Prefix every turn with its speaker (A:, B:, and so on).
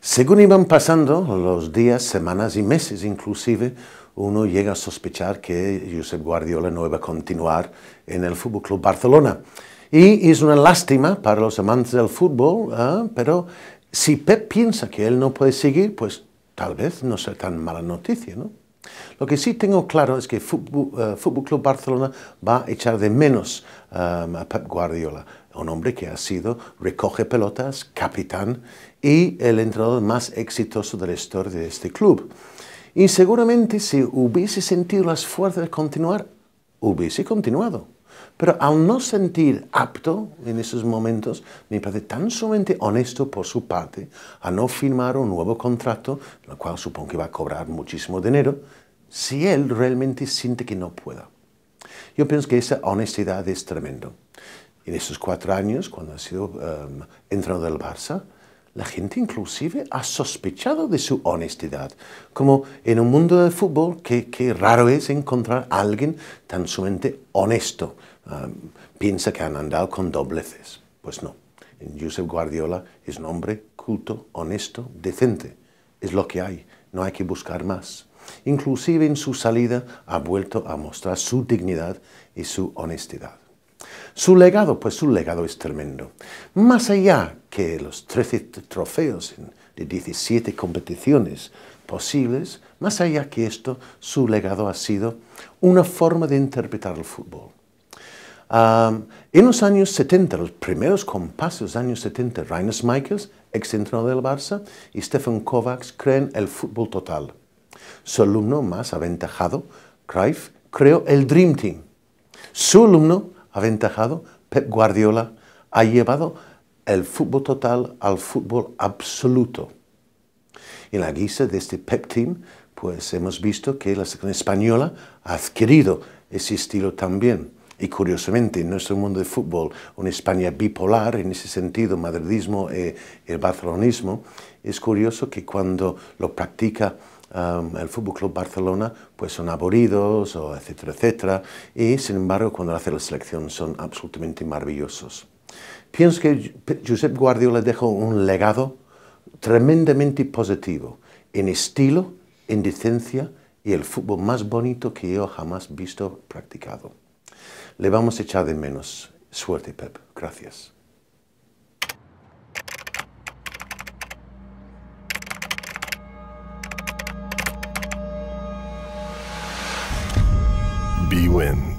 A: Según iban pasando los días, semanas y meses inclusive, uno llega a sospechar que Josep Guardiola no iba a continuar en el Fútbol Club Barcelona. Y es una lástima para los amantes del fútbol, ¿ah? pero si Pep piensa que él no puede seguir, pues tal vez no sea tan mala noticia, ¿no? Lo que sí tengo claro es que Fútbol, eh, Club Barcelona va a echar de menos um, a Pep Guardiola un hombre que ha sido recoge pelotas, capitán y el entrenador más exitoso de la historia de este club. Y seguramente si hubiese sentido las fuerzas de continuar, hubiese continuado. Pero al no sentir apto en esos momentos, me parece tan sumamente honesto por su parte a no firmar un nuevo contrato, lo cual supongo que va a cobrar muchísimo dinero, si él realmente siente que no pueda. Yo pienso que esa honestidad es tremendo. En esos cuatro años, cuando ha sido em, entrenador del Barça, la gente inclusive ha sospechado de su honestidad. Como en un mundo de fútbol, que, raro es encontrar a alguien tan sumamente honesto. Em, piensa que han andado con dobleces. Pues no. Josep Guardiola es un hombre culto, honesto, decente. Es lo que hay. No hay que buscar más. Inclusive en su salida ha vuelto a mostrar su dignidad y su honestidad. Su legado, pues su legado es tremendo. Más allá que los 13 trofeos de 17 competiciones posibles, más allá que esto, su legado ha sido una forma de interpretar el fútbol. en los años 70, los primeros compases de los años 70, Reines Michaels, ex entrenador del Barça, y Stefan Kovacs creen el fútbol total. Su alumno más aventajado, Cruyff, creó el Dream Team. Su alumno, aventajado, Pep Guardiola ha llevado el fútbol total al fútbol absoluto. En la guisa de este Pep Team, pues hemos visto que la selección española ha adquirido ese estilo también. Y curiosamente, en nuestro mundo de fútbol, una España bipolar, en ese sentido, madridismo y e el barcelonismo, es curioso que cuando lo practica el Fútbol Club Barcelona pues son aburridos, o etcétera, etcétera, y sin embargo cuando hace la selección son absolutamente maravillosos. Pienso que Josep Guardiola dejó un legado tremendamente positivo en estilo, en decencia y el fútbol más bonito que yo jamás visto practicado. Le vamos a echar de menos. Suerte, Pep. Gracias. B Win.